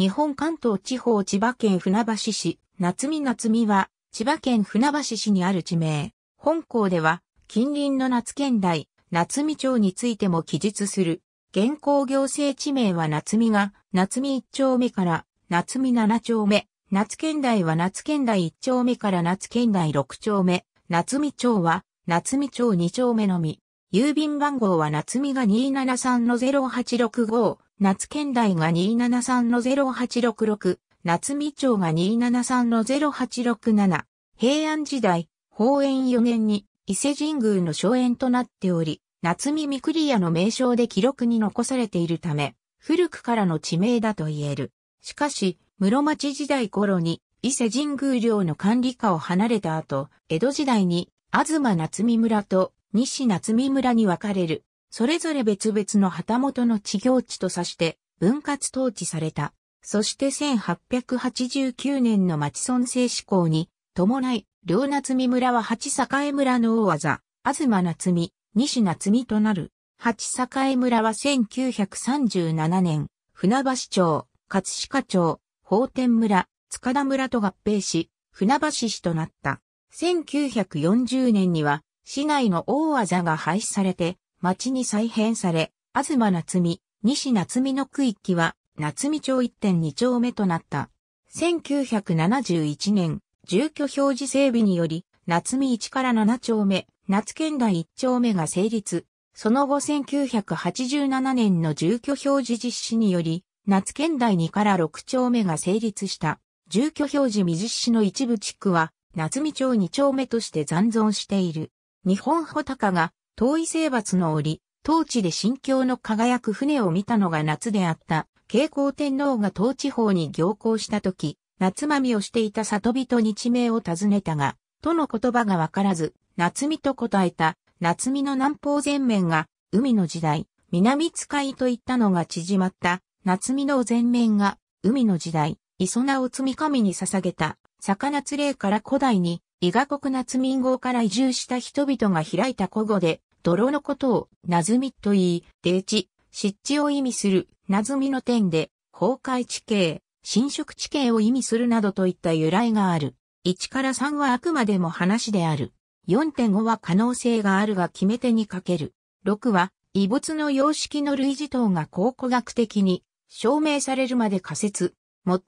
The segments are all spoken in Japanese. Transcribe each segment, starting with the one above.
日本関東地方千葉県船橋市、夏見夏見は、千葉県船橋市にある地名。本校では、近隣の夏県台、夏見町についても記述する。現行行政地名は夏見が、夏見一丁目から、夏見七丁目。夏県台は夏県台一丁目から夏県台六丁目。夏見町は、夏見町二丁目のみ。郵便番号は夏見が273-0865。夏県大が273-0866、夏美町が273-0867、平安時代、宝円4年に伊勢神宮の荘園となっており、夏見三栗屋の名称で記録に残されているため、古くからの地名だと言える。しかし、室町時代頃に伊勢神宮領の管理下を離れた後、江戸時代に、東夏見村と西夏見村に分かれるそれぞれ別々の旗本の地行地とさして分割統治された。そして1889年の町村制施行に伴い、両夏美村は八栄村の大技、東夏美、西夏美となる。八栄村は1937年、船橋町、葛飾町、法天村、塚田村と合併し、船橋市となった。1940年には、市内の大技が廃止されて、町に再編され、東夏美、西夏美の区域は、夏美町1.2丁目となった。1971年、住居表示整備により、夏美1から7丁目、夏県内1丁目が成立。その後1987年の住居表示実施により、夏県内2から6丁目が成立した。住居表示未実施の一部地区は、夏美町2丁目として残存している。日本穂高が遠い征伐の折、当地で心境の輝く船を見たのが夏であった、慶光天皇が当地方に行幸した時、夏まみをしていた里人に地名を尋ねたが、との言葉がわからず、夏みと答えた、夏みの南方全面が、海の時代、南使いと言ったのが縮まった、夏みの全面が、海の時代、磯名を積み神に捧げた、魚釣れから古代に、伊賀国夏民号から移住した人々が開いた古語で、泥のことをなずみと言い、低地、湿地を意味するなずみの点で、崩壊地形、侵食地形を意味するなどといった由来がある。1から3はあくまでも話である。4.5は可能性があるが決め手にかける。6は異物の様式の類似等が考古学的に証明されるまで仮説。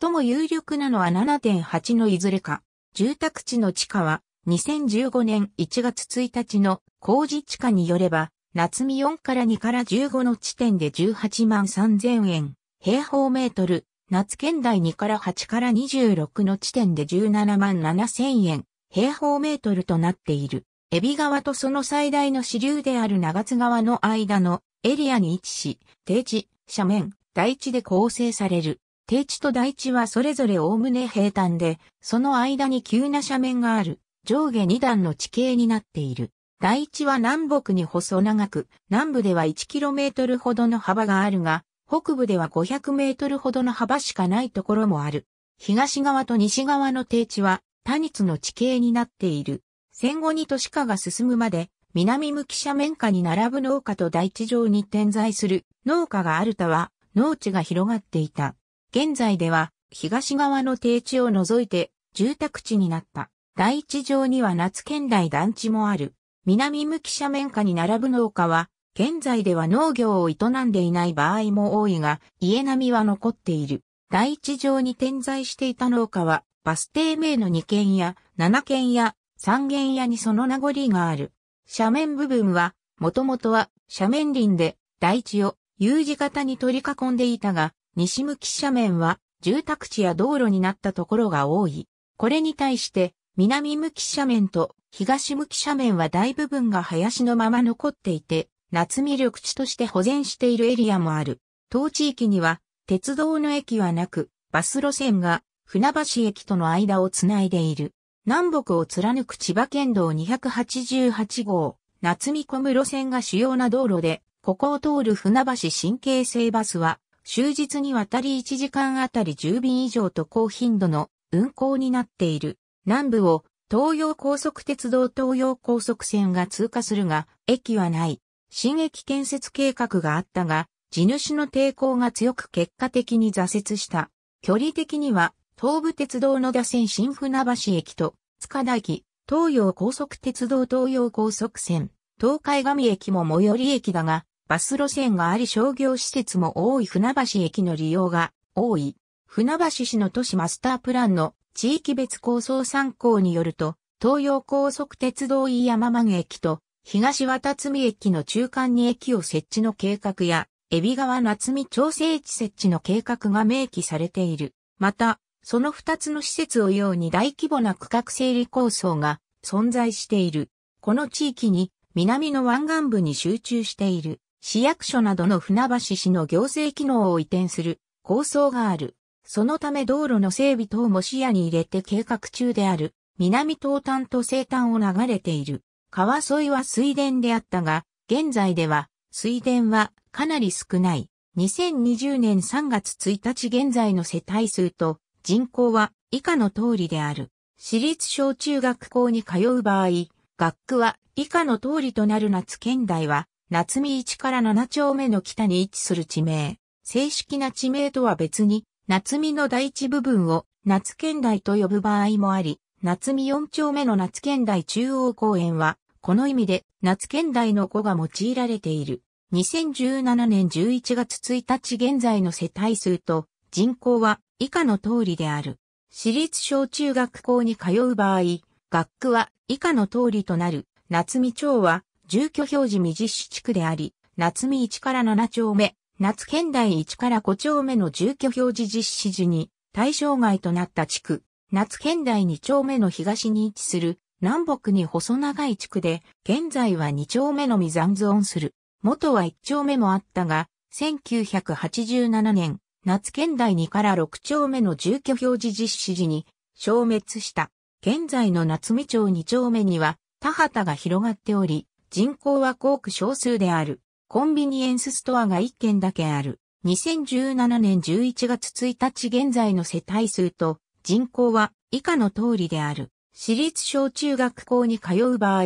最も有力なのは7.8のいずれか。住宅地の地下は2015年1月1日の工事地下によれば、夏見4から2から15の地点で18万3000円、平方メートル、夏県内2から8から26の地点で17万7000円、平方メートルとなっている。エビ川とその最大の支流である長津川の間のエリアに位置し、低地、斜面、台地で構成される。低地と台地はそれぞれ概ね平坦で、その間に急な斜面がある。上下2段の地形になっている。台地は南北に細長く、南部では 1km ほどの幅があるが、北部では 500m ほどの幅しかないところもある。東側と西側の低地は、多日の地形になっている。戦後に都市化が進むまで、南向き斜面下に並ぶ農家と大地上に点在する農家があるたは、農地が広がっていた。現在では、東側の低地を除いて、住宅地になった。第地上には夏県内団地もある。南向き斜面下に並ぶ農家は、現在では農業を営んでいない場合も多いが、家並みは残っている。第地上に点在していた農家は、バス停名の2軒や、7軒や、3軒やにその名残がある。斜面部分は、もともとは斜面林で、第地を U 字型に取り囲んでいたが、西向き斜面は、住宅地や道路になったところが多い。これに対して、南向き斜面と東向き斜面は大部分が林のまま残っていて、夏見緑地として保全しているエリアもある。当地域には鉄道の駅はなく、バス路線が船橋駅との間をつないでいる。南北を貫く千葉県道288号、夏見込む路線が主要な道路で、ここを通る船橋神経性バスは、終日にわたり1時間あたり10便以上と高頻度の運行になっている。南部を東洋高速鉄道東洋高速線が通過するが、駅はない。新駅建設計画があったが、地主の抵抗が強く結果的に挫折した。距離的には、東武鉄道野田線新船橋駅と、塚田駅、東洋高速鉄道東洋高速線、東海上駅も最寄り駅だが、バス路線があり商業施設も多い船橋駅の利用が多い。船橋市の都市マスタープランの地域別構想参考によると、東洋高速鉄道飯山間駅と東渡積駅の中間に駅を設置の計画や、海老川夏見調整地設置の計画が明記されている。また、その二つの施設をように大規模な区画整理構想が存在している。この地域に南の湾岸部に集中している市役所などの船橋市の行政機能を移転する構想がある。そのため道路の整備等も視野に入れて計画中である、南東端と西端を流れている。川沿いは水田であったが、現在では水田はかなり少ない。2020年3月1日現在の世帯数と人口は以下の通りである。私立小中学校に通う場合、学区は以下の通りとなる夏県代は、夏見市から7丁目の北に位置する地名。正式な地名とは別に、夏見の第一部分を夏県台と呼ぶ場合もあり、夏見四丁目の夏県台中央公園は、この意味で夏県台の語が用いられている。2017年11月1日現在の世帯数と人口は以下の通りである。私立小中学校に通う場合、学区は以下の通りとなる。夏見町は住居表示未実施地区であり、夏見1から7丁目、夏県第1から5丁目の住居表示実施時に対象外となった地区、夏県第2丁目の東に位置する南北に細長い地区で、現在は2丁目のみ残存する。元は1丁目もあったが、1987年、夏県第2から6丁目の住居表示実施時に消滅した。現在の夏見町2丁目には田畑が広がっており、人口は広く少数である。コンビニエンスストアが1件だけある。2017年11月1日現在の世帯数と人口は以下の通りである。私立小中学校に通う場合、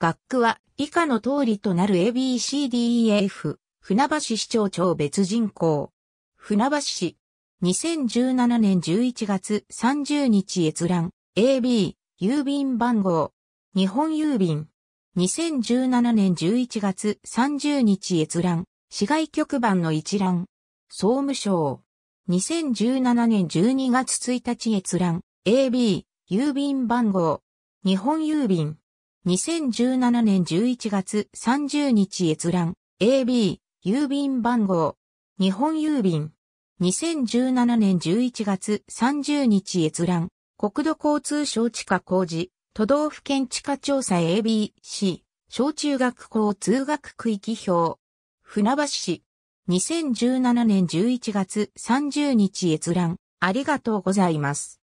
学区は以下の通りとなる ABCDEF、船橋市長町別人口。船橋市、2017年11月30日閲覧、AB、郵便番号、日本郵便、2017年11月30日閲覧、市外局番の一覧、総務省。2017年12月1日閲覧、AB、郵便番号、日本郵便。2017年11月30日閲覧、AB、郵便番号、日本郵便。2017年11月30日閲覧、国土交通省地下工事、都道府県地下調査 ABC、小中学校通学区域表、船橋市、2017年11月30日閲覧、ありがとうございます。